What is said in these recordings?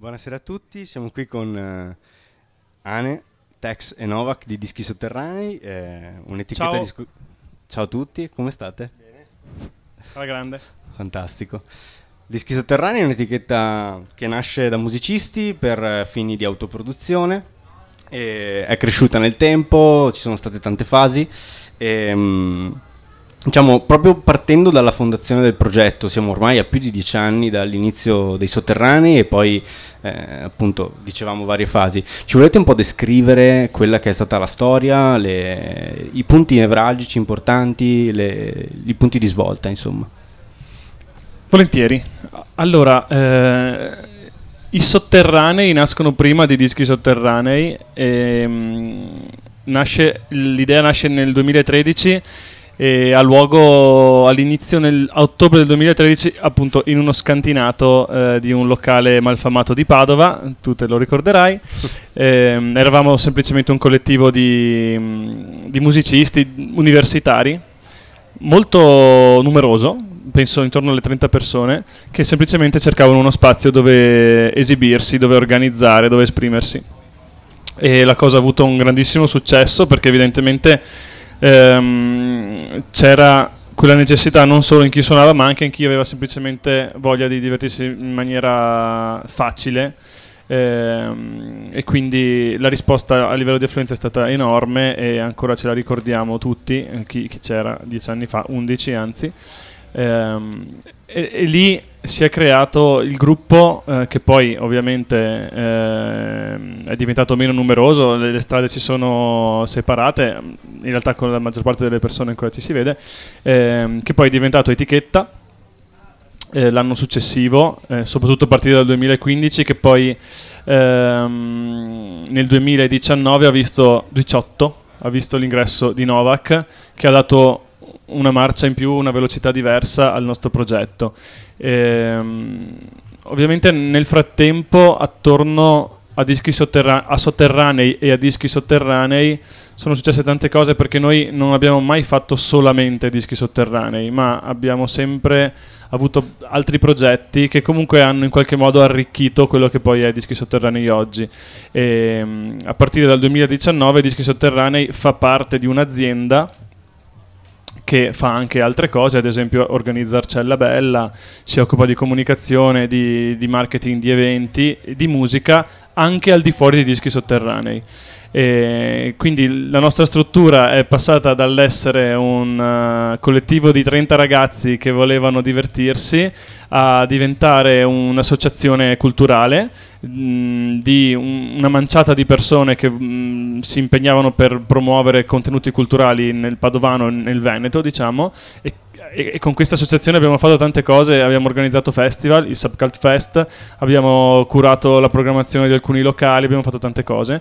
Buonasera a tutti, siamo qui con uh, Ane, Tex e Novak di Dischi Sotterranei, eh, un'etichetta Ciao. di... Scu- Ciao a tutti, come state? Bene, alla grande. Fantastico. Dischi Sotterranei è un'etichetta che nasce da musicisti per eh, fini di autoproduzione, è cresciuta nel tempo, ci sono state tante fasi e... Um, diciamo, proprio partendo dalla fondazione del progetto, siamo ormai a più di dieci anni dall'inizio dei sotterranei e poi, eh, appunto, dicevamo varie fasi. Ci volete un po' descrivere quella che è stata la storia, le, i punti nevralgici importanti, le, i punti di svolta, insomma? Volentieri. Allora, eh, i sotterranei nascono prima dei dischi sotterranei. E, ehm, mh, nasce, l'idea nasce nel 2013 e ha luogo all'inizio nel, a ottobre del 2013 appunto in uno scantinato eh, di un locale malfamato di Padova, tu te lo ricorderai, eh, eravamo semplicemente un collettivo di, mm, di musicisti universitari molto numeroso, penso intorno alle 30 persone, che semplicemente cercavano uno spazio dove esibirsi, dove organizzare, dove esprimersi. E la cosa ha avuto un grandissimo successo perché evidentemente ehm, c'era quella necessità non solo in chi suonava ma anche in chi aveva semplicemente voglia di divertirsi in maniera facile ehm, e quindi la risposta a livello di affluenza è stata enorme e ancora ce la ricordiamo tutti, eh, chi, chi c'era dieci anni fa, undici anzi. Ehm, e, e lì si è creato il gruppo eh, che poi ovviamente eh, è diventato meno numeroso, le, le, strade si sono separate, mm, in realtà con la maggior parte delle persone ancora ci si vede, eh, che poi è diventato etichetta eh, l'anno successivo, eh, soprattutto a partire dal 2015 che poi ehm, nel 2019 ha visto 18, ha visto l'ingresso di Novak che ha dato una marcia in più, una velocità diversa al nostro progetto. Ehm, ovviamente nel frattempo attorno a, dischi sotterra- a sotterranei e a dischi sotterranei sono successe tante cose perché noi non abbiamo mai fatto solamente dischi sotterranei, ma abbiamo sempre avuto altri progetti che comunque hanno in qualche modo arricchito quello che poi è Dischi Sotterranei oggi. E, ehm, a partire dal 2019 Dischi Sotterranei fa parte di un'azienda che fa anche altre cose, ad esempio organizza Arcella Bella, si occupa di comunicazione, di, di marketing di eventi, di musica anche al di fuori dei dischi sotterranei. E quindi la nostra struttura è passata dall'essere un uh, collettivo di 30 ragazzi che volevano divertirsi a diventare un'associazione culturale mh, mm, di un, una manciata di persone che mh, mm, si impegnavano per promuovere contenuti culturali nel Padovano e nel Veneto, diciamo, e e, e, con questa associazione abbiamo fatto tante cose, abbiamo organizzato festival, il Subcult Fest, abbiamo curato la programmazione di alcuni locali, abbiamo fatto tante cose.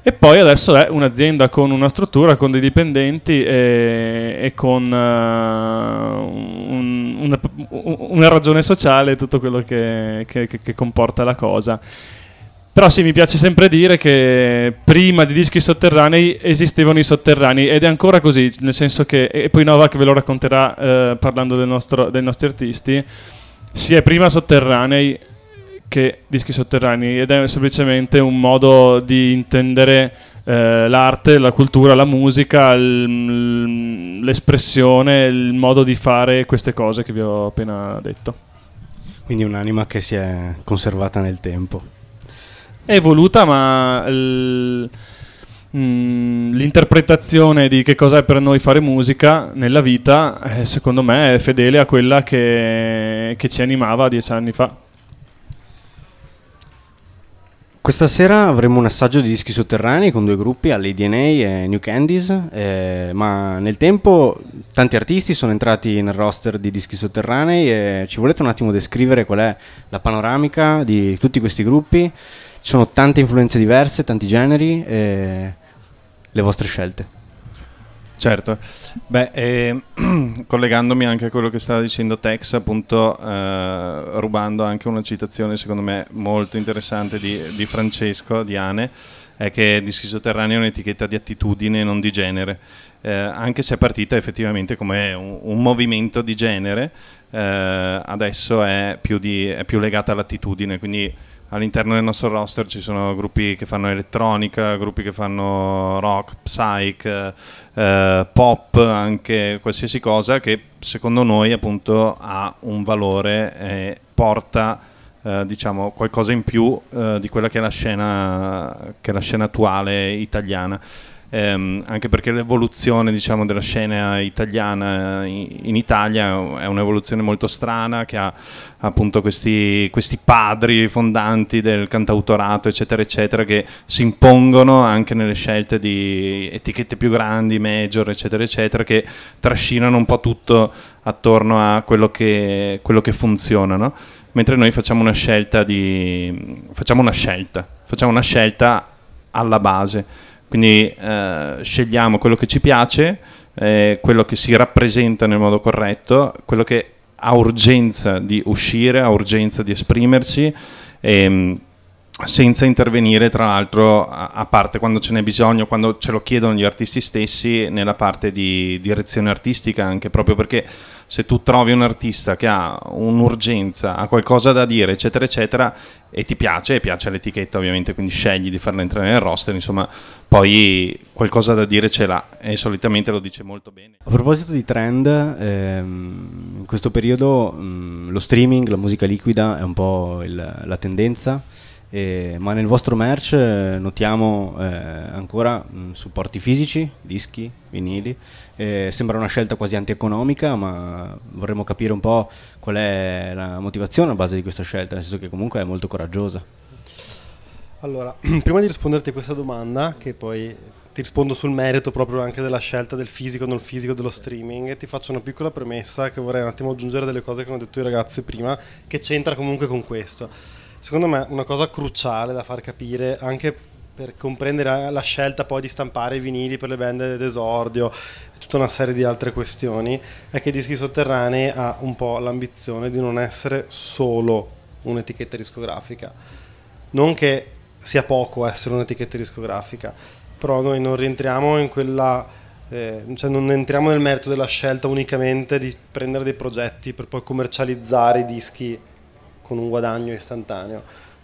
E poi adesso è un'azienda con una struttura, con dei dipendenti e, e con uh, un, una, una, ragione sociale e tutto quello che, che, che, che comporta la cosa. Però sì, mi piace sempre dire che prima di dischi sotterranei esistevano i sotterranei ed è ancora così, nel senso che, e poi Novak ve lo racconterà eh, parlando nostro, dei nostri artisti, si è prima sotterranei che dischi sotterranei ed è semplicemente un modo di intendere eh, l'arte, la cultura, la musica, l- l'espressione, il modo di fare queste cose che vi ho appena detto. Quindi un'anima che si è conservata nel tempo è evoluta, ma mm, l'interpretazione di che cosa è per noi fare musica nella vita, eh, secondo me, è fedele a quella che, che ci animava dieci anni fa. Questa sera avremo un assaggio di dischi sotterranei con due gruppi, alle DNA e New Candies, eh, ma nel tempo tanti artisti sono entrati nel roster di dischi sotterranei e ci volete un attimo descrivere qual è la panoramica di tutti questi gruppi? Ci sono tante influenze diverse, tanti generi e le vostre scelte. Certo, Beh, eh, collegandomi anche a quello che stava dicendo Tex, appunto eh, rubando anche una citazione secondo me molto interessante di, di Francesco, di Ane, è che Dischi schizoterranea è un'etichetta di attitudine, non di genere, eh, anche se è partita effettivamente come un, un movimento di genere, eh, adesso è più, di, è più legata all'attitudine, quindi all'interno del nostro roster ci sono gruppi che fanno elettronica, gruppi che fanno rock, psych, eh, pop, anche qualsiasi cosa che secondo noi appunto ha un valore e porta eh, diciamo qualcosa in più eh, di quella che è la scena, che è la scena attuale italiana ehm, anche perché l'evoluzione diciamo, della scena italiana in, in Italia è un'evoluzione molto strana che ha appunto questi, questi, padri fondanti del cantautorato eccetera eccetera che si impongono anche nelle scelte di etichette più grandi, major eccetera eccetera che trascinano un po' tutto attorno a quello che, quello che funziona no? mentre noi facciamo una scelta di facciamo una scelta facciamo una scelta alla base quindi eh, scegliamo quello che ci piace, eh, quello che si rappresenta nel modo corretto, quello che ha urgenza di uscire, ha urgenza di esprimerci. Ehm, senza intervenire tra l'altro a parte quando ce n'è bisogno, quando ce lo chiedono gli artisti stessi nella parte di direzione artistica anche proprio perché se tu trovi un artista che ha un'urgenza, ha qualcosa da dire eccetera eccetera e ti piace, e piace l'etichetta ovviamente, quindi scegli di farla entrare nel roster, insomma, poi qualcosa da dire ce l'ha e solitamente lo dice molto bene. A proposito di trend, ehm, in questo periodo mh, mm, lo streaming, la musica liquida è un po' il, la tendenza eh, ma nel vostro merch eh, notiamo eh, ancora mh, mm, supporti fisici, dischi, vinili. Eh, sembra una scelta quasi antieconomica, ma vorremmo capire un po' qual è la motivazione a base di questa scelta, nel senso che comunque è molto coraggiosa. Allora, prima di risponderti a questa domanda, che poi ti rispondo sul merito proprio anche della scelta del fisico, non fisico, dello streaming, ti faccio una piccola premessa che vorrei un attimo aggiungere delle cose che hanno detto i ragazzi prima, che c'entra comunque con questo secondo me una cosa cruciale da far capire anche per comprendere eh, la scelta poi di stampare i vinili per le band d'esordio e tutta una serie di altre questioni, è che dischi sotterranei ha un po' l'ambizione di non essere solo un'etichetta discografica. Non che sia poco essere un'etichetta discografica, però noi non rientriamo in quella eh, cioè non entriamo nel merito della scelta unicamente di prendere dei progetti per poi commercializzare i dischi con un guadagno istantaneo.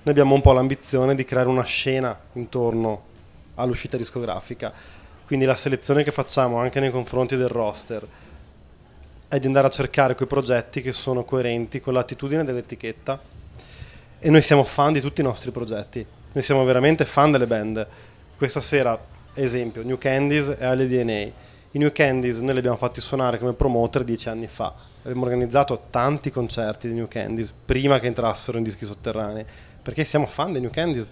Noi abbiamo un po' l'ambizione di creare una scena intorno all'uscita discografica, quindi la selezione che facciamo anche nei confronti del roster è di andare a cercare quei progetti che sono coerenti con l'attitudine dell'etichetta e noi siamo fan di tutti i nostri progetti, noi siamo veramente fan delle band. Questa sera, esempio, New Candies e Ali DNA i New Candies noi li abbiamo fatti suonare come promoter dieci anni fa. Abbiamo organizzato tanti concerti di New Candies prima che entrassero in dischi sotterranei, perché siamo fan dei New Candies.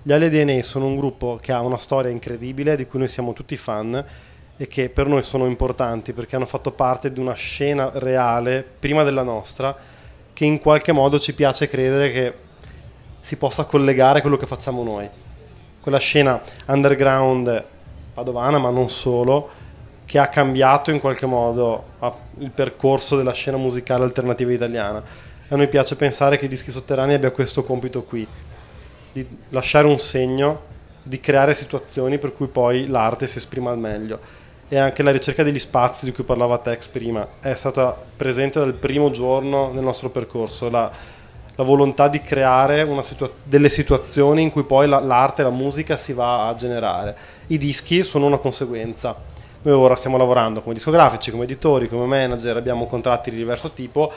Gli DNA sono un gruppo che ha una storia incredibile, di cui noi siamo tutti fan e che per noi sono importanti perché hanno fatto parte di una scena reale prima della nostra che in qualche modo ci piace credere che si possa collegare a quello che facciamo noi. Quella scena underground padovana, ma non solo, che ha cambiato in qualche modo ah, il percorso della scena musicale alternativa italiana. A noi piace pensare che i dischi sotterranei abbia questo compito qui, di lasciare un segno, di creare situazioni per cui poi l'arte si esprima al meglio. E anche la ricerca degli spazi di cui parlava Tex prima è stata presente dal primo giorno nel nostro percorso. La, la volontà di creare situa- delle situazioni in cui poi la, l'arte e la musica si va a generare i dischi sono una conseguenza. Noi ora stiamo lavorando come discografici, come editori, come manager, abbiamo contratti di diverso tipo,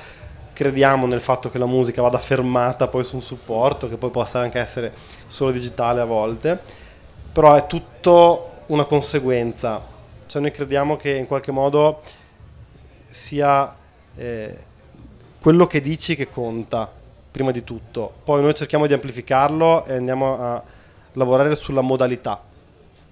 crediamo nel fatto che la musica vada fermata poi su un supporto, che poi possa anche essere solo digitale a volte, però è tutto una conseguenza. Cioè noi crediamo che in qualche modo sia eh, quello che dici che conta, prima di tutto. Poi noi cerchiamo di amplificarlo e andiamo a lavorare sulla modalità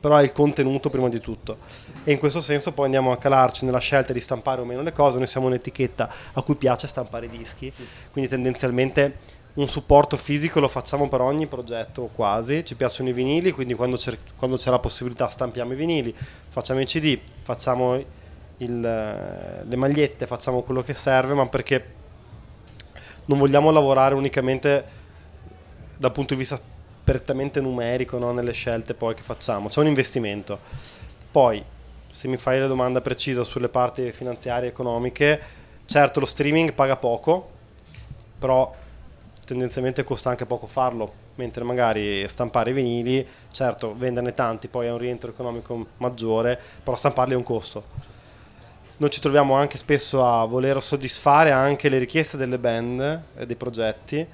però è il contenuto prima di tutto. E in questo senso poi andiamo a calarci nella scelta di stampare o meno le cose, noi siamo un'etichetta a cui piace stampare i dischi, quindi tendenzialmente un supporto fisico lo facciamo per ogni progetto quasi, ci piacciono i vinili, quindi quando, quando c'è la possibilità stampiamo i vinili, facciamo i CD, facciamo il, eh, le magliette, facciamo quello che serve, ma perché non vogliamo lavorare unicamente dal punto di vista prettamente numerico no? nelle scelte poi che facciamo, c'è un investimento. Poi, se mi fai la domanda precisa sulle parti finanziarie e economiche, certo lo streaming paga poco, però tendenzialmente costa anche poco farlo, mentre magari stampare i vinili, certo venderne tanti, poi è un rientro economico maggiore, però stamparli è un costo. Noi ci troviamo anche spesso a voler soddisfare anche le richieste delle band e dei progetti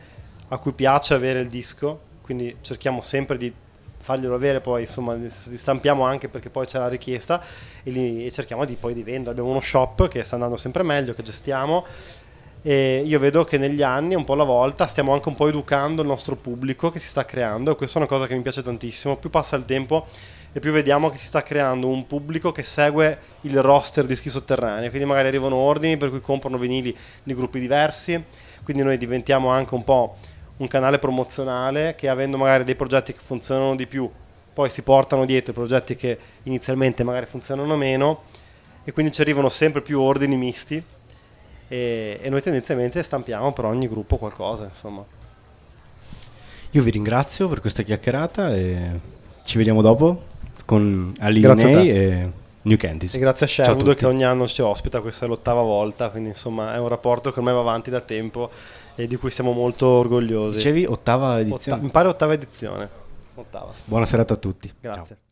a cui piace avere il disco quindi cerchiamo sempre di farglielo avere poi insomma li stampiamo anche perché poi c'è la richiesta e, li, e cerchiamo di poi di vendere abbiamo uno shop che sta andando sempre meglio che gestiamo e io vedo che negli anni, un po' alla volta, stiamo anche un po' educando il nostro pubblico che si sta creando e questa è una cosa che mi piace tantissimo. Più passa il tempo e più vediamo che si sta creando un pubblico che segue il roster di schi sotterranei, quindi magari arrivano ordini per cui comprano vinili di gruppi diversi, quindi noi diventiamo anche un po' un canale promozionale che avendo magari dei progetti che funzionano di più, poi si portano dietro i progetti che inizialmente magari funzionano meno e quindi ci arrivano sempre più ordini misti e, e noi tendenzialmente stampiamo per ogni gruppo qualcosa, insomma. Io vi ringrazio per questa chiacchierata e ci vediamo dopo con Alinei e New Candies. E grazie a Sherwood che ogni anno ci ospita, questa è l'ottava volta, quindi insomma è un rapporto che ormai va avanti da tempo e di cui siamo molto orgogliosi. Dicevi ottava edizione? Otta- mi pare ottava edizione. Ottava. Buona serata a tutti. Grazie. Ciao.